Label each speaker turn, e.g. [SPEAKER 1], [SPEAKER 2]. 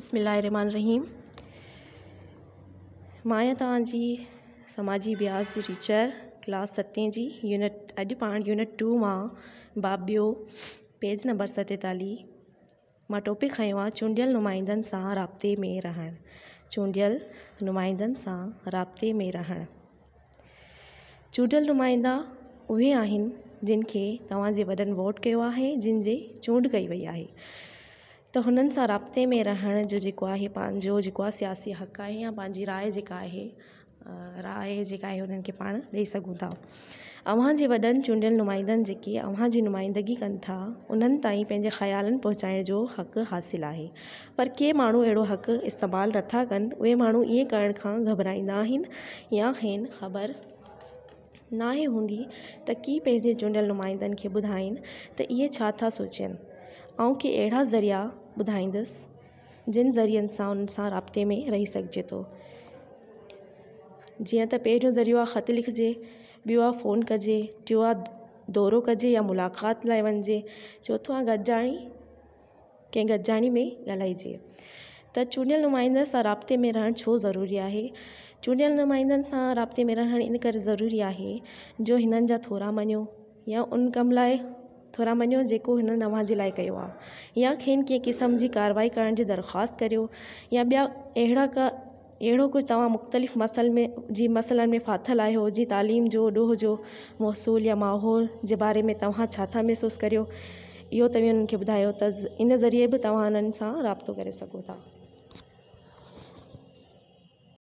[SPEAKER 1] बसमिला रहमान रहीम मां तव्हांजी समाजी अभ्यास जी टीचर क्लास सते जी यूनिट یونٹ पाण यूनिट टू मां बाबियो पेज नंबर ماں ٹاپک टॉपिक وا چونڈیل نمائندن नुमाइंदनि رابطے میں में چونڈیل نمائندن नुमाइंदनि رابطے میں में रहणु نمائندا नुमाइंदा उहे جن کے تواں جی وڈن वोट کیو ہے جن جی चूंड कई वई ہے त हुननि सां राब्ते में रहण जो जेको आहे पंहिंजो जेको आहे सियासी हक़ु आहे या पंहिंजी राय जेका आहे राय जेका आहे हुननि खे पाण ॾेई सघूं था अव्हां जे वॾनि चूंडियल नुमाइंदनि जेके अव्हां जी नुमाइंदगी कनि था उन्हनि ताईं पंहिंजे ख़्यालनि पहुचाइण जो हक़ु हासिलु आहे पर के माण्हू अहिड़ो हक़ु इस्तेमालु नथा कनि उहे माण्हू ईअं करण खां घबराईंदा आहिनि या खेन ख़बर नाहे हूंदी त की पंहिंजे चूंडियल नुमाइंदनि खे ॿुधाइनि त इहे छा था सोचनि ऐं के अहिड़ा ज़रिया ॿुधाईंदसि जिन ज़रियनि सां उन्हनि सां राब्ते में रही सघिजे थो जीअं त पहिरियों ज़रियो आहे ख़त लिखिजे ॿियो आहे फ़ोन कजे टियों आहे दौरो कजे या मुलाक़ात लाइ वञिजे चोथों आहे गॾिजाणी कंहिं गॾिजाणी में ॻाल्हाइजे त चूंडियल नुमाइंदनि सां राब्ते में रहणु छो ज़रूरी आहे चूंडियल नुमाइंदनि सां राब्ते में रहणु इन करे ज़रूरी आहे जो हिननि जा थोरा मञो या उन कम लाइ थोड़ा मनो जो हिन नवां लाइ या खेनि कें क़िस्म जी करण की दरख़्वास्त कर या ॿिया अड़ा का अड़ो कुझु तव्हां मुख़्तलिफ़ मसल में जी मसल में फाथल आहियो जी तालीम जो डोह जो मौसूल या माहौल जे बारे में तव्हां महसूस था महसूसु करियो इहो तव्हीं हुननि इन ज़रिए बि तव्हां हुननि सां राब्तो था